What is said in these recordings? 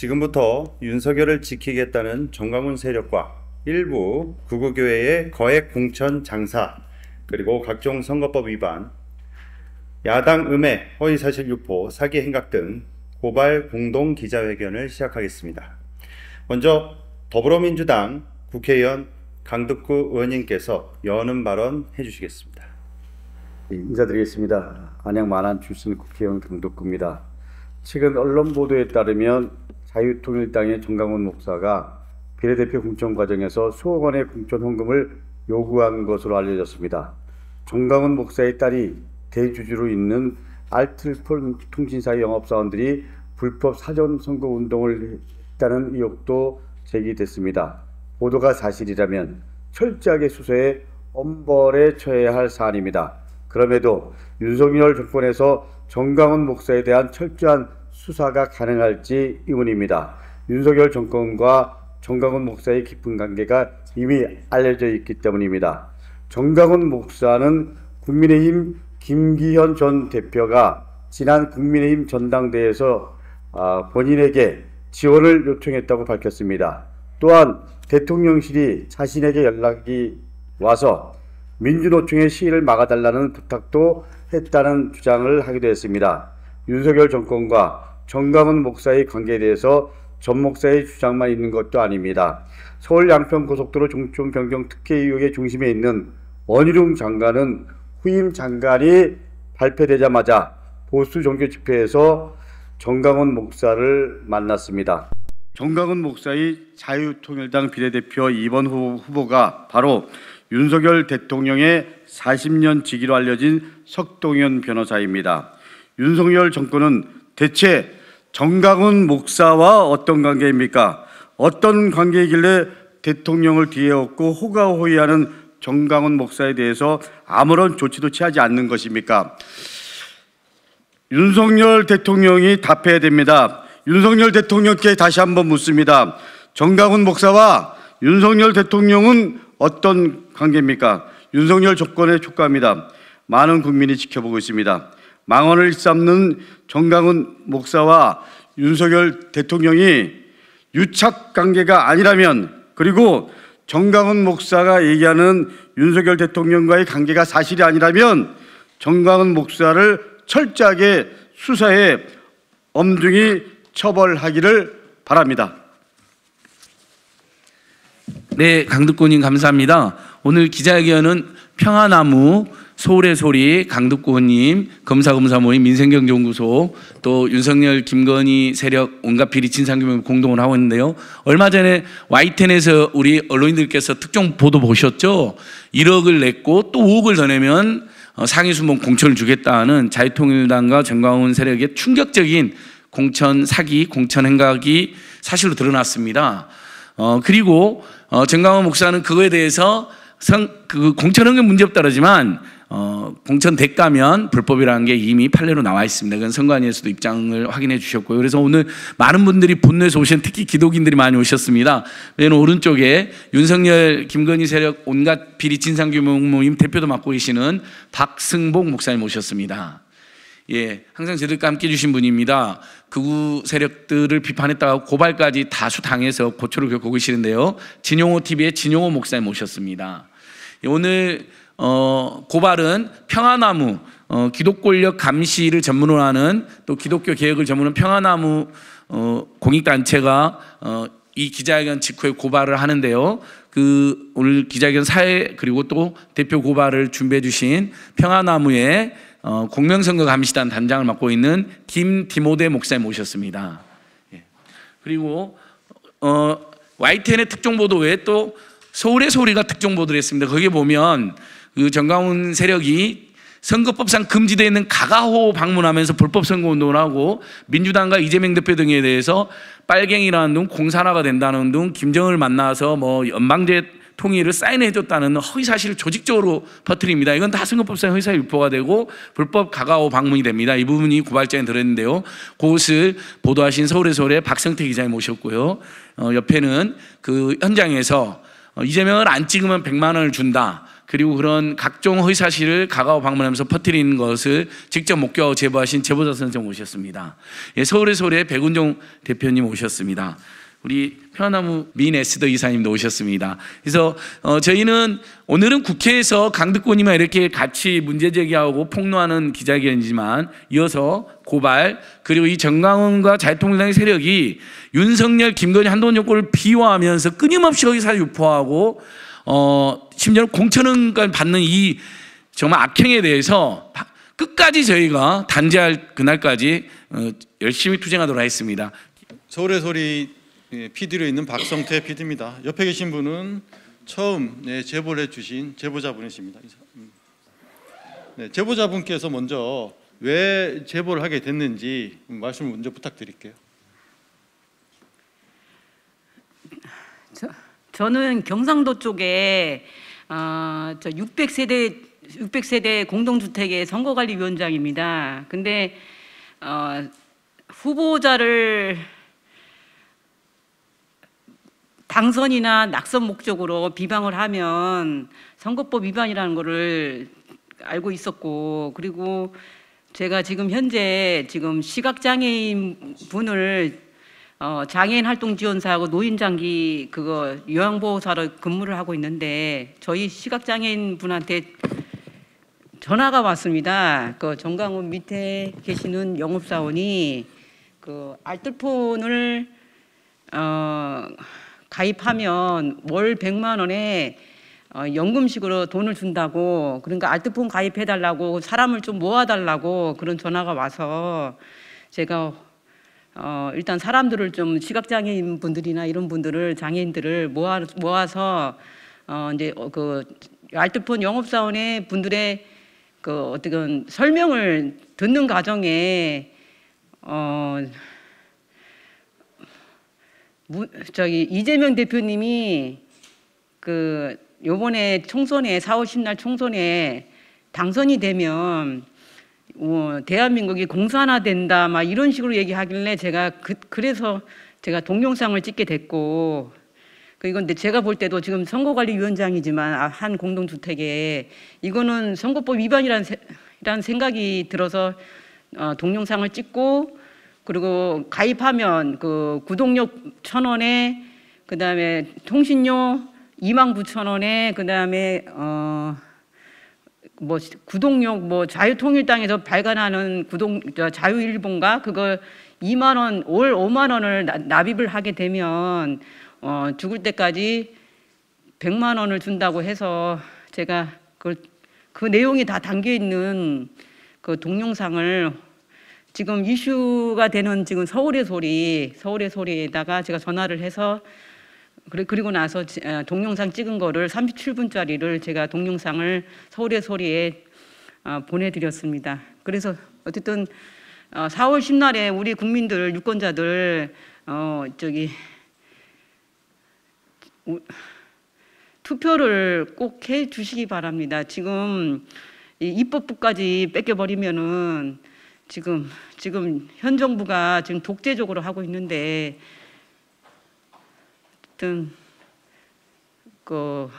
지금부터 윤석열을 지키겠다는 정강훈 세력과 일부 구구교회의 거액 공천 장사 그리고 각종 선거법 위반 야당 음해 허위사실 유포 사기 행각 등 고발 공동 기자회견을 시작하겠습니다. 먼저 더불어민주당 국회의원 강덕구 의원님께서 여는 발언 해주시겠습니다. 예, 인사드리겠습니다. 안양 만안 출신 국회의원 강덕구입니다. 최근 언론 보도에 따르면 자유통일당의 정강훈 목사가 비례대표 공천 과정에서 수억 원의 공천 헌금을 요구한 것으로 알려졌습니다. 정강훈 목사의 딸이 대주주로 있는 알틀폴 통신사의 영업사원들이 불법 사전 선거 운동을 했다는 의혹도 제기됐습니다. 보도가 사실이라면 철저하게 수사해 엄벌에 처해야 할 사안입니다. 그럼에도 윤석열 정권에서 정강훈 목사에 대한 철저한 수사가 가능할지 의문입니다. 윤석열 정권과 정강훈 목사의 깊은 관계가 이미 알려져 있기 때문입니다. 정강훈 목사는 국민의힘 김기현 전 대표가 지난 국민의힘 전당대회에서 아, 본인에게 지원을 요청했다고 밝혔습니다. 또한 대통령실이 자신에게 연락이 와서 민주노총의 시위를 막아달라는 부탁도 했다는 주장을 하기도 했습니다. 윤석열 정권과 정강훈 목사의 관계에 대해서 전 목사의 주장만 있는 것도 아닙니다. 서울 양평 고속도로 종점 변경 특혜 의혹의 중심에 있는 원희룡 장관은 후임 장관이 발표되자마자 보수 종교 집회에서 정강훈 목사를 만났습니다. 정강훈 목사의 자유통일당 비례대표 2번 후보가 바로 윤석열 대통령의 40년 직위로 알려진 석동현 변호사입니다. 윤석열 정권은 대체 정강훈 목사와 어떤 관계입니까? 어떤 관계이길래 대통령을 뒤에 얻고 호가호위하는 정강훈 목사에 대해서 아무런 조치도 취하지 않는 것입니까? 윤석열 대통령이 답해야 됩니다. 윤석열 대통령께 다시 한번 묻습니다. 정강훈 목사와 윤석열 대통령은 어떤 관계입니까? 윤석열 조건의 촉구합니다. 많은 국민이 지켜보고 있습니다. 망언을 쌓는 정강훈 목사와 윤석열 대통령이 유착 관계가 아니라면 그리고 정강훈 목사가 얘기하는 윤석열 대통령과의 관계가 사실이 아니라면 정강훈 목사를 철저하게 수사해 엄중히 처벌하기를 바랍니다. 네, 강득권님 감사합니다. 오늘 기자회견은 평화나무 서울의 소리, 강덕구님, 검사검사 모임, 민생경제연구소, 또 윤석열, 김건희 세력 온갖 비리 진상규명 공동을 하고 있는데요. 얼마 전에 와이텐에서 우리 언론인들께서 특정 보도 보셨죠? 1억을 냈고 또 5억을 더 내면 어, 상위수목 공천을 주겠다는 자유통일당과 정광훈 세력의 충격적인 공천 사기, 공천 행각이 사실로 드러났습니다. 어, 그리고 어, 정강훈 목사는 그거에 대해서 성, 그 공천 행행 문제 없다그러지만 어, 공천 대가면 불법이라는 게 이미 판례로 나와 있습니다. 그건 선관위에서도 입장을 확인해 주셨고요. 그래서 오늘 많은 분들이 본내에서 오신 특히 기독인들이 많이 오셨습니다. 맨 오른쪽에 윤석열 김건희 세력 온갖 비리 진상규명 모임 대표도 맡고 계시는 박승복 목사님 오셨습니다. 예, 항상 저들과 함께 해주신 분입니다. 극우 세력들을 비판했다가 고발까지 다수 당해서 고초를 겪고 계시는데요. 진용호 TV의 진용호 목사님 오셨습니다. 예, 오늘 어, 고발은 평화나무 어, 기독권력 감시를 전문으로 하는 또 기독교 개혁을 전문으로 평화나무 어, 공익단체가 어, 이 기자회견 직후에 고발을 하는데요. 그 오늘 기자회견 사회 그리고 또 대표 고발을 준비해 주신 평화나무의 어, 공명선거 감시단 단장을 맡고 있는 김 디모데 목사님 모셨습니다. 예. 그리고 어, YTN의 특종 보도 외에 또 서울의 소리가 특종 보도를 했습니다. 거기에 보면 그 정강훈 세력이 선거법상 금지되어 있는 가가호 방문하면서 불법 선거 운동을 하고 민주당과 이재명 대표 등에 대해서 빨갱이라는 둥 공산화가 된다는 둥 김정을 만나서 뭐 연방제 통일을 사인해줬다는 허위 사실을 조직적으로 퍼뜨립니다. 이건 다 선거법상 허위 사실 유포가 되고 불법 가가오 방문이 됩니다. 이 부분이 고발장에 들었는데요. 그것을 보도하신 서울의 서울의 박성태 기자님 모셨고요. 어, 옆에는 그 현장에서 어, 이재명을 안 찍으면 100만 원을 준다. 그리고 그런 각종 허위사실을 가가오 방문하면서 퍼뜨리는 것을 직접 목격하고 제보하신 제보자 선생 오셨습니다. 예, 서울의 서울의 백운종 대표님 오셨습니다. 우리 편나무 민 에스더 이사님도 오셨습니다. 그래서 어, 저희는 오늘은 국회에서 강득권이만 이렇게 같이 문제 제기하고 폭로하는 기자회견이지만 이어서 고발 그리고 이 정강훈과 자유통일당의 세력이 윤석열, 김건희, 한동훈 정권을 비호하면서 끊임없이 여기서 유포하고 어, 심지어 공천을 받는 이 정말 악행에 대해서 끝까지 저희가 단죄할 그날까지 어, 열심히 투쟁하도록 하겠습니다. 서울의 소리 PD로 예, 있는 박성태 PD입니다. 옆에 계신 분은 처음 네, 제보를 해주신 제보자분이십니다. 음. 네, 제보자분께서 먼저 왜 제보를 하게 됐는지 음, 말씀을 먼저 부탁드릴게요. 저... 저는 경상도 쪽에 어, 저 600세대 600세대 공동주택의 선거관리위원장입니다. 근데 어, 후보자를 당선이나 낙선 목적으로 비방을 하면 선거법 위반이라는 거를 알고 있었고 그리고 제가 지금 현재 지금 시각장애인 분을 어, 장애인 활동 지원사하고 노인 장기 그거 요양보호사로 근무를 하고 있는데 저희 시각 장애인 분한테 전화가 왔습니다. 그 정강훈 밑에 계시는 영업사원이 그 알뜰폰을 어, 가입하면 월 100만 원에 어, 연금식으로 돈을 준다고 그러니까 알뜰폰 가입해 달라고 사람을 좀 모아 달라고 그런 전화가 와서 제가 어, 일단 사람들을 좀 시각장애인 분들이나 이런 분들을 장애인들을 모아, 모아서 어, 이제 어, 그 알뜰폰 영업사원의 분들의 그 어떻게 설명을 듣는 과정에 어, 무, 저기 이재명 대표님이 그 요번에 총선에 4월 10날 총선에 당선이 되면 어, 대한민국이 공산화된다 막 이런 식으로 얘기하길래 제가 그, 그래서 제가 동영상을 찍게 됐고 그 이건 데 제가 볼 때도 지금 선거관리위원장이지만 아, 한 공동주택에 이거는 선거법 위반이라는 세, 생각이 들어서 어, 동영상을 찍고 그리고 가입하면 그구독력천 원에 그 다음에 통신료 2만 9천 원에 그 다음에 어뭐 구동력 뭐 자유통일당에서 발간하는 구동 자유일본가 그걸 2만 원, 월 5만 원을 나, 납입을 하게 되면 어, 죽을 때까지 100만 원을 준다고 해서 제가 그걸 그 내용이 다 담겨 있는 그 동영상을 지금 이슈가 되는 지금 서울의 소리, 서울의 소리에다가 제가 전화를 해서 그래 그리고 나서 아, 동영상 찍은 거를 37분짜리를 제가 동영상을 서울의 소리에 어, 보내드렸습니다. 그래서 어쨌든 4월 어, 10날에 우리 국민들 유권자들 어 저기 투표를 꼭 해주시기 바랍니다. 지금 입법부까지 뺏겨버리면은 지금 지금 현 정부가 지금 독재적으로 하고 있는데 등그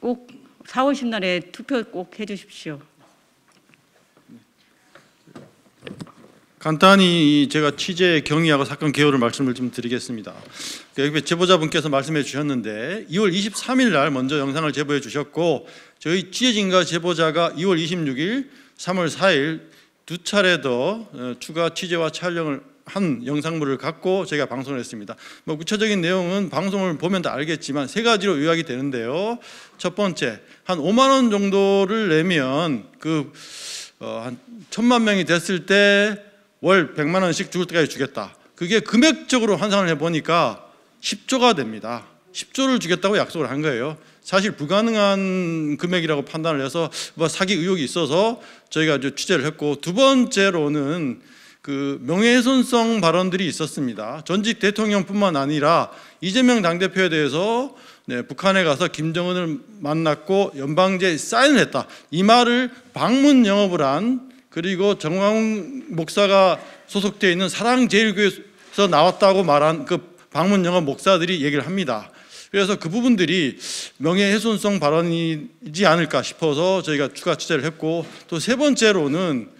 꼭 4, 50 날에 투표 꼭 해주십시오. 간단히 제가 취재 경위하고 사건 개요를 말씀을 좀 드리겠습니다. 여기 그 제보자분께서 말씀해 주셨는데 2월 23일 날 먼저 영상을 제보해 주셨고 저희 취재진과 제보자가 2월 26일, 3월 4일 두 차례 더 어, 추가 취재와 촬영을 한 영상물을 갖고 저희가 방송을 했습니다. 뭐 구체적인 내용은 방송을 보면 다 알겠지만 세 가지로 요약이 되는데요. 첫 번째, 한 5만 원 정도를 내면 그한 어, 천만 명이 됐을 때 월 100만 원씩 죽을 때까지 주겠다. 그게 금액적으로 환산을 해보니까 10조가 됩니다. 10조를 주겠다고 약속을 한 거예요. 사실 불가능한 금액이라고 판단을 해서 뭐 사기 의혹이 있어서 저희가 이제 취재를 했고 두 번째로는 그 명예훼손성 발언들이 있었습니다. 전직 대통령뿐만 아니라 이재명 당대표에 대해서 네, 북한에 가서 김정은을 만났고 연방제 에 사인을 했다. 이 말을 방문 영업을 한 그리고 정광훈 목사가 소속되어 있는 사랑제일교회에서 나왔다고 말한 그 방문 영업 목사들이 얘기를 합니다. 그래서 그 부분들이 명예훼손성 발언이지 않을까 싶어서 저희가 추가 취재를 했고 또 세 번째로는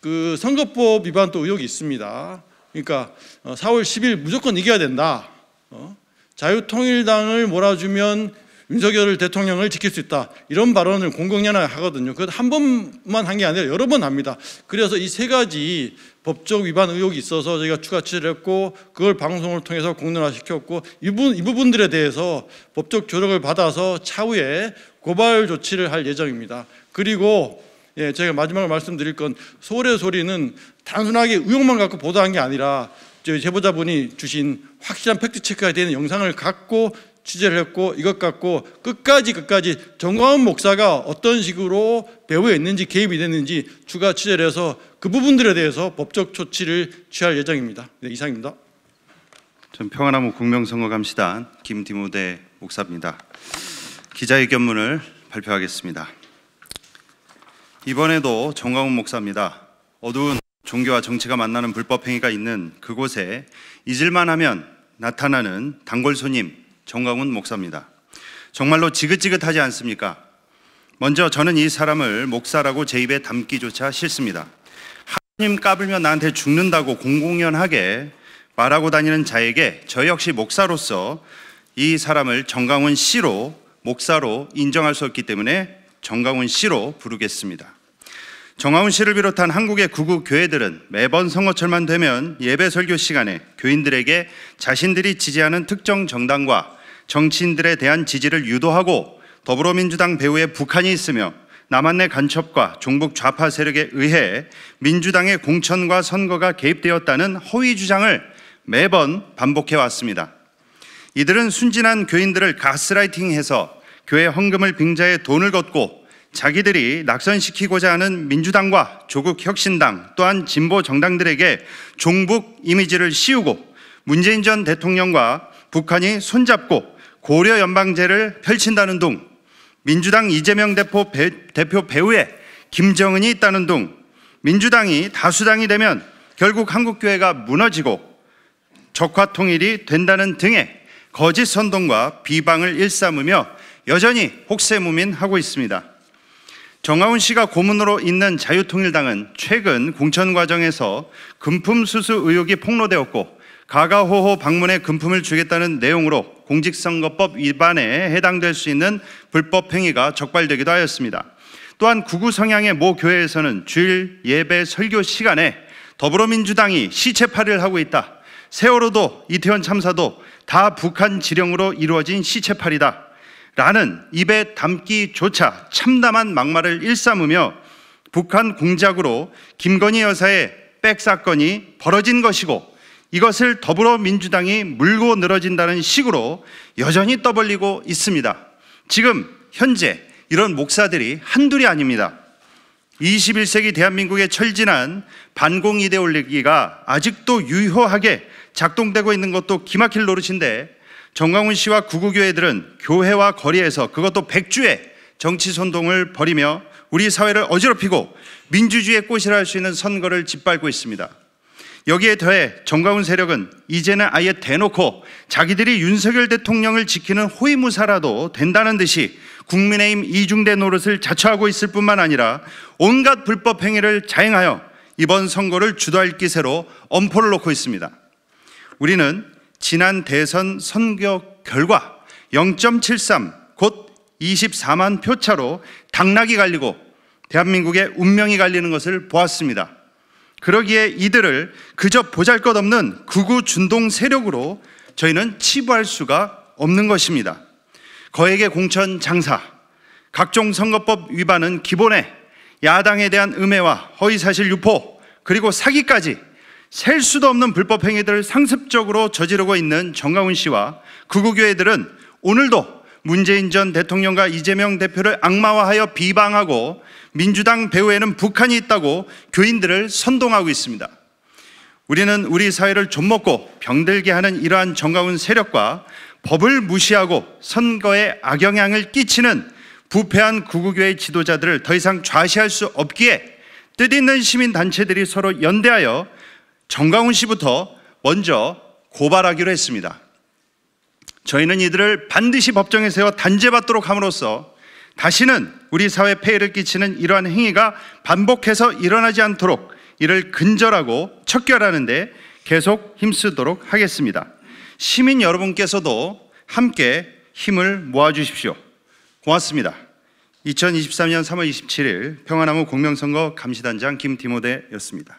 그 선거법 위반 또 의혹이 있습니다. 그러니까 4월 어, 10일 무조건 이겨야 된다. 어? 자유통일당을 몰아주면 윤석열 대통령을 지킬 수 있다. 이런 발언을 공공연하게 하거든요. 그 한 번만 한 게 아니라 여러 번 합니다. 그래서 이 세 가지 법적 위반 의혹이 있어서 저희가 추가 취재를 했고 그걸 방송을 통해서 공론화시켰고 이, 부분, 이 부분들에 대해서 법적 조력을 받아서 차후에 고발 조치를 할 예정입니다. 그리고 예, 제가 마지막으로 말씀드릴 건 소울의 소리는 단순하게 의혹만 갖고 보도한 게 아니라 저희 제보자분이 주신 확실한 팩트 체크가 되는 영상을 갖고 취재를 했고 이것 갖고 끝까지 끝까지 정광훈 목사가 어떤 식으로 배후에 있는지 개입이 됐는지 추가 취재를 해서 그 부분들에 대해서 법적 조치를 취할 예정입니다. 네, 이상입니다. 전평안나무 국명선거감시단 김디무대 목사입니다. 기자회견문을 발표하겠습니다. 이번에도 정광훈 목사입니다. 어두운 종교와 정치가 만나는 불법 행위가 있는 그곳에 잊을만 하면 나타나는 단골 손님 정광훈 목사입니다. 정말로 지긋지긋하지 않습니까? 먼저 저는 이 사람을 목사라고 제 입에 담기조차 싫습니다. 하나님 까불면 나한테 죽는다고 공공연하게 말하고 다니는 자에게 저 역시 목사로서 이 사람을 정강훈 씨로 목사로 인정할 수 없기 때문에 정강훈 씨로 부르겠습니다. 정하훈 씨를 비롯한 한국의 구구 교회들은 매번 선거철만 되면 예배 설교 시간에 교인들에게 자신들이 지지하는 특정 정당과 정치인들에 대한 지지를 유도하고 더불어민주당 배후에 북한이 있으며 남한의 간첩과 종북 좌파 세력에 의해 민주당의 공천과 선거가 개입되었다는 허위 주장을 매번 반복해 왔습니다. 이들은 순진한 교인들을 가스라이팅해서 교회 헌금을 빙자해 돈을 걷고 자기들이 낙선시키고자 하는 민주당과 조국 혁신당 또한 진보 정당들에게 종북 이미지를 씌우고 문재인 전 대통령과 북한이 손잡고 고려 연방제를 펼친다는 둥 민주당 이재명 대표, 배, 대표 배후에 김정은이 있다는 둥 민주당이 다수당이 되면 결국 한국교회가 무너지고 적화통일이 된다는 등의 거짓 선동과 비방을 일삼으며 여전히 혹세무민하고 있습니다. 정하운 씨가 고문으로 있는 자유통일당은 최근 공천 과정에서 금품 수수 의혹이 폭로되었고 가가호호 방문에 금품을 주겠다는 내용으로 공직선거법 위반에 해당될 수 있는 불법 행위가 적발되기도 하였습니다. 또한 구구 성향의 모 교회에서는 주일 예배 설교 시간에 더불어민주당이 시체파를 하고 있다. 세월호도 이태원 참사도 다 북한 지령으로 이루어진 시체팔이다. 라는 입에 담기조차 참담한 막말을 일삼으며 북한 공작으로 김건희 여사의 백 사건이 벌어진 것이고 이것을 더불어민주당이 물고 늘어진다는 식으로 여전히 떠벌리고 있습니다. 지금 현재 이런 목사들이 한둘이 아닙니다. 21세기 대한민국의 철진한 반공 이데올리기가 아직도 유효하게 작동되고 있는 것도 기막힐 노릇인데 정광훈 씨와 구구교회들은 교회와 거리에서 그것도 백주에 정치 선동을 벌이며 우리 사회를 어지럽히고 민주주의의 꽃이라 할 수 있는 선거를 짓밟고 있습니다. 여기에 더해 정가운 세력은 이제는 아예 대놓고 자기들이 윤석열 대통령을 지키는 호위무사라도 된다는 듯이 국민의힘 이중대 노릇을 자처하고 있을 뿐만 아니라 온갖 불법 행위를 자행하여 이번 선거를 주도할 기세로 엄포를 놓고 있습니다. 우리는 지난 대선 선거 결과 0.73, 곧 24만 표차로 당락이 갈리고 대한민국의 운명이 갈리는 것을 보았습니다. 그러기에 이들을 그저 보잘 것 없는 극우 준동 세력으로 저희는 치부할 수가 없는 것입니다. 거액의 공천 장사, 각종 선거법 위반은 기본에 야당에 대한 음해와 허위사실 유포, 그리고 사기까지 셀 수도 없는 불법 행위들을 상습적으로 저지르고 있는 정강훈 씨와 극우교회들은 오늘도 문재인 전 대통령과 이재명 대표를 악마화하여 비방하고 민주당 배후에는 북한이 있다고 교인들을 선동하고 있습니다. 우리는 우리 사회를 좀먹고 병들게 하는 이러한 정가운 세력과 법을 무시하고 선거에 악영향을 끼치는 부패한 구국교의 지도자들을 더 이상 좌시할 수 없기에 뜻있는 시민단체들이 서로 연대하여 정강훈 씨부터 먼저 고발하기로 했습니다. 저희는 이들을 반드시 법정에 세워 단죄받도록 함으로써 다시는 우리 사회 폐해를 끼치는 이러한 행위가 반복해서 일어나지 않도록 이를 근절하고 척결하는데 계속 힘쓰도록 하겠습니다. 시민 여러분께서도 함께 힘을 모아주십시오. 고맙습니다. 2023년 3월 27일 평화나무 공명선거 감시단장 김디모대였습니다.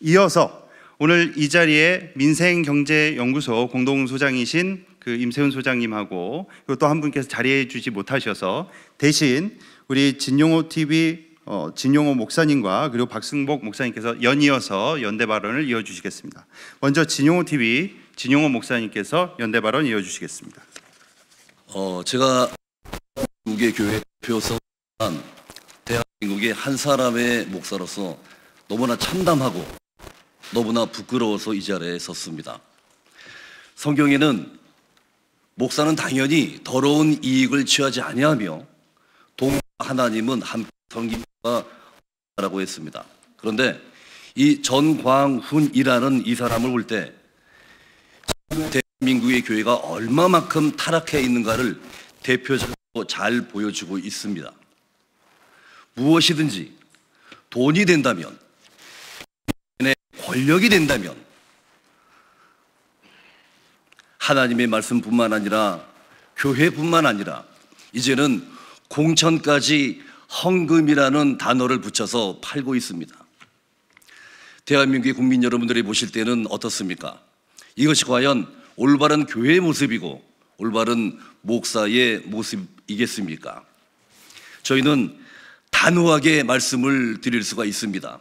이어서 오늘 이 자리에 민생경제연구소 공동소장이신 그 임세훈 소장님하고 또 한 분께서 자리해 주지 못하셔서 대신 우리 진용호 TV 어, 진용호 목사님과 그리고 박승복 목사님께서 연이어서 연대 발언을 이어 주시겠습니다. 먼저 진용호 TV 진용호 목사님께서 연대 발언 이어 주시겠습니다. 어, 제가 국의 교회 표서 대한민국의 한 사람의 목사로서 너무나 참담하고 너무나 부끄러워서 이 자리에 섰습니다. 성경에는 목사는 당연히 더러운 이익을 취하지 아니하며 동 하나님은 함께 성기라고 했습니다. 그런데 이 전광훈이라는 이 사람을 볼 때 대한민국의 교회가 얼마만큼 타락해 있는가를 대표적으로 잘 보여주고 있습니다. 무엇이든지 돈이 된다면 권력이 된다면 하나님의 말씀뿐만 아니라 교회뿐만 아니라 이제는 공천까지 헌금이라는 단어를 붙여서 팔고 있습니다. 대한민국의 국민 여러분들이 보실 때는 어떻습니까? 이것이 과연 올바른 교회의 모습이고 올바른 목사의 모습이겠습니까? 저희는 단호하게 말씀을 드릴 수가 있습니다.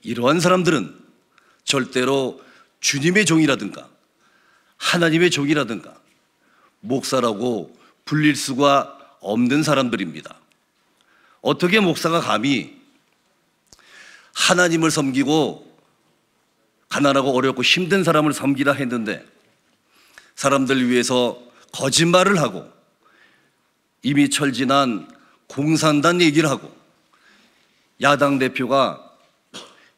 이러한 사람들은 절대로 주님의 종이라든가 하나님의 종이라든가 목사라고 불릴 수가 없는 사람들입니다. 어떻게 목사가 감히 하나님을 섬기고 가난하고 어렵고 힘든 사람을 섬기라 했는데 사람들 위해서 거짓말을 하고 이미 철진한 공산단 얘기를 하고 야당 대표가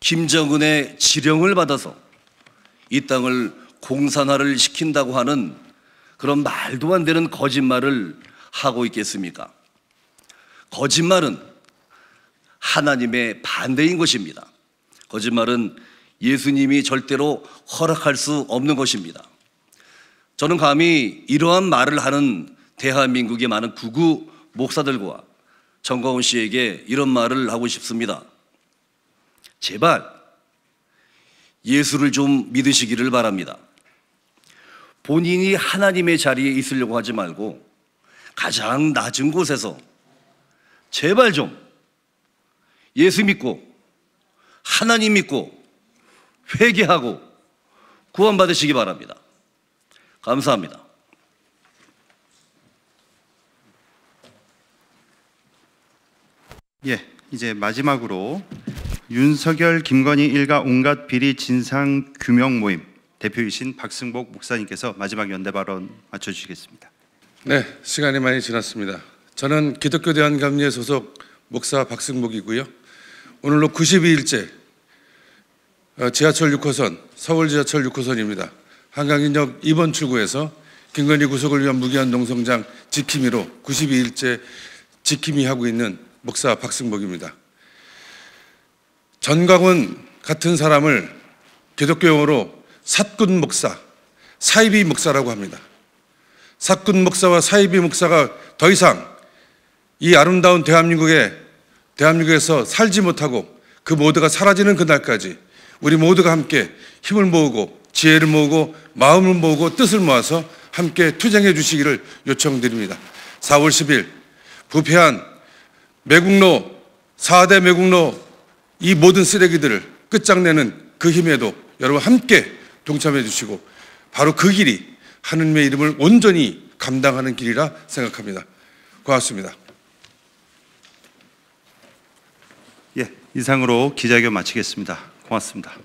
김정은의 지령을 받아서 이 땅을 공산화를 시킨다고 하는 그런 말도 안 되는 거짓말을 하고 있겠습니까? 거짓말은 하나님의 반대인 것입니다. 거짓말은 예수님이 절대로 허락할 수 없는 것입니다. 저는 감히 이러한 말을 하는 대한민국의 많은 구구 목사들과 정광훈 씨에게 이런 말을 하고 싶습니다. 제발 예수를 좀 믿으시기를 바랍니다. 본인이 하나님의 자리에 있으려고 하지 말고 가장 낮은 곳에서 제발 좀 예수 믿고 하나님 믿고 회개하고 구원받으시기 바랍니다. 감사합니다. 예, 이제 마지막으로 윤석열, 김건희 일가 온갖 비리 진상 규명 모임 대표이신 박승복 목사님께서 마지막 연대 발언 마쳐주시겠습니다. 네, 시간이 많이 지났습니다. 저는 기독교 대한감리회 소속 목사 박승복이고요. 오늘로 92일째 어, 지하철 6호선 서울 지하철 6호선입니다. 한강인역 2번 출구에서 김건희 구속을 위한 무기한 농성장 지킴이로 92일째 지킴이 하고 있는 목사 박승복입니다. 전광훈 같은 사람을 기독교 용어로 사꾼 목사, 사이비 목사라고 합니다. 사꾼 목사와 사이비 목사가 더 이상 이 아름다운 대한민국에 대한민국에서 살지 못하고 그 모두가 사라지는 그날까지 우리 모두가 함께 힘을 모으고 지혜를 모으고 마음을 모으고 뜻을 모아서 함께 투쟁해 주시기를 요청드립니다. 4월 10일 부패한 매국노 4대 매국노 이 모든 쓰레기들을 끝장내는 그 힘에도 여러분 함께 동참해 주시고 바로 그 길이 하느님의 이름을 온전히 감당하는 길이라 생각합니다. 고맙습니다. 예, 이상으로 기자회견 마치겠습니다. 고맙습니다.